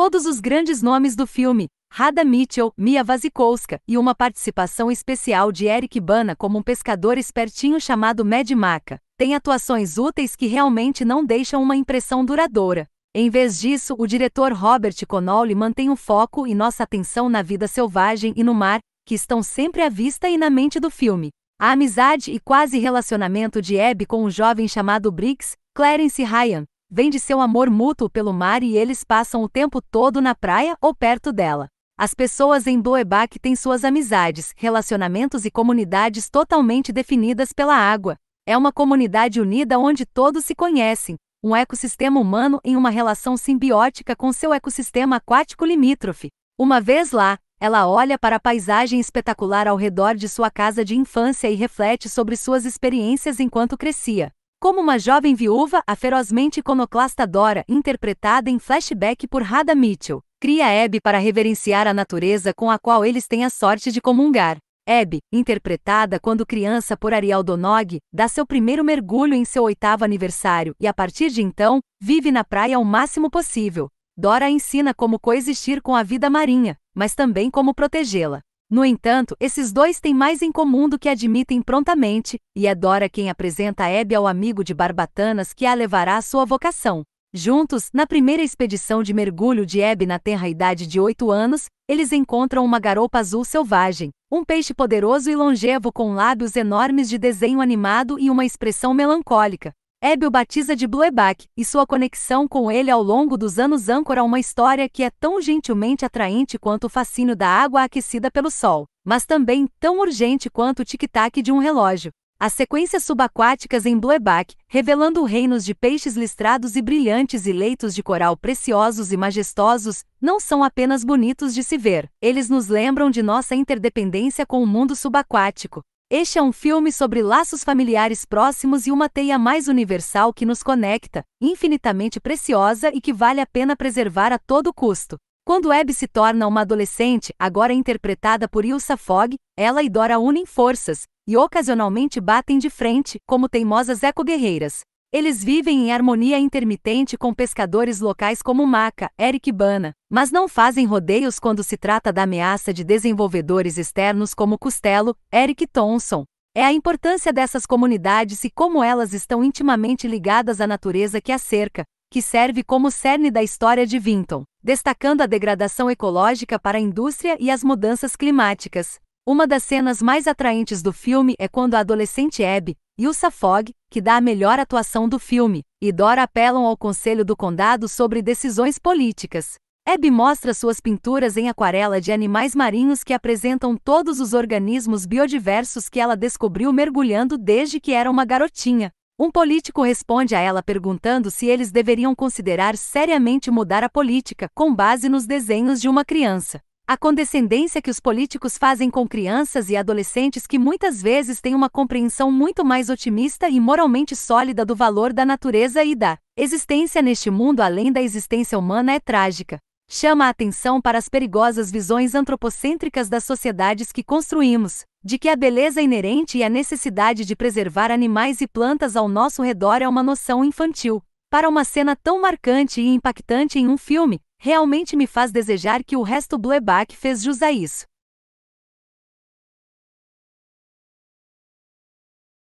todos os grandes nomes do filme, Rada Mitchell, Mia Wasikowska e uma participação especial de Eric Bana como um pescador espertinho chamado Mad Maca, têm atuações úteis que realmente não deixam uma impressão duradoura. Em vez disso, o diretor Robert Connolly mantém o foco e nossa atenção na vida selvagem e no mar, que estão sempre à vista e na mente do filme. A amizade e quase relacionamento de Abby com um jovem chamado Briggs, Clarence Ryan, vem de seu amor mútuo pelo mar e eles passam o tempo todo na praia ou perto dela. As pessoas em Doebak têm suas amizades, relacionamentos e comunidades totalmente definidas pela água. É uma comunidade unida onde todos se conhecem, um ecossistema humano em uma relação simbiótica com seu ecossistema aquático limítrofe. Uma vez lá, ela olha para a paisagem espetacular ao redor de sua casa de infância e reflete sobre suas experiências enquanto crescia. Como uma jovem viúva, a ferozmente iconoclasta Dora, interpretada em flashback por Hada Mitchell, cria Abby para reverenciar a natureza com a qual eles têm a sorte de comungar. Abby, interpretada quando criança por Ariel Donog, dá seu primeiro mergulho em seu oitavo aniversário e, a partir de então, vive na praia o máximo possível. Dora ensina como coexistir com a vida marinha, mas também como protegê-la. No entanto, esses dois têm mais em comum do que admitem prontamente, e é Dora quem apresenta Abby ao amigo de Barbatanas que a levará à sua vocação. Juntos, na primeira expedição de mergulho de Abby na tenra idade de oito anos, eles encontram uma garopa azul selvagem, um peixe poderoso e longevo com lábios enormes de desenho animado e uma expressão melancólica. Hébel batiza de Blueback, e sua conexão com ele ao longo dos anos âncora uma história que é tão gentilmente atraente quanto o fascínio da água aquecida pelo sol, mas também tão urgente quanto o tic-tac de um relógio. As sequências subaquáticas em Blueback, revelando reinos de peixes listrados e brilhantes e leitos de coral preciosos e majestosos, não são apenas bonitos de se ver, eles nos lembram de nossa interdependência com o mundo subaquático. Este é um filme sobre laços familiares próximos e uma teia mais universal que nos conecta, infinitamente preciosa e que vale a pena preservar a todo custo. Quando Abby se torna uma adolescente, agora interpretada por Ilsa Fogg, ela e Dora unem forças e ocasionalmente batem de frente como teimosas eco-guerreiras. Eles vivem em harmonia intermitente com pescadores locais como Maca, Eric Bana, mas não fazem rodeios quando se trata da ameaça de desenvolvedores externos como Costello, Eric Thompson. É a importância dessas comunidades e como elas estão intimamente ligadas à natureza que a cerca, que serve como cerne da história de Vinton, destacando a degradação ecológica para a indústria e as mudanças climáticas. Uma das cenas mais atraentes do filme é quando a adolescente Abby, Yusa Fogg, que dá a melhor atuação do filme, e Dora apelam ao Conselho do Condado sobre decisões políticas. Abby mostra suas pinturas em aquarela de animais marinhos que apresentam todos os organismos biodiversos que ela descobriu mergulhando desde que era uma garotinha. Um político responde a ela perguntando se eles deveriam considerar seriamente mudar a política com base nos desenhos de uma criança. A condescendência que os políticos fazem com crianças e adolescentes que muitas vezes têm uma compreensão muito mais otimista e moralmente sólida do valor da natureza e da existência neste mundo além da existência humana é trágica. Chama a atenção para as perigosas visões antropocêntricas das sociedades que construímos, de que a beleza é inerente e a necessidade de preservar animais e plantas ao nosso redor é uma noção infantil. Para uma cena tão marcante e impactante em um filme, Realmente me faz desejar que o resto Blebac fez jus a isso.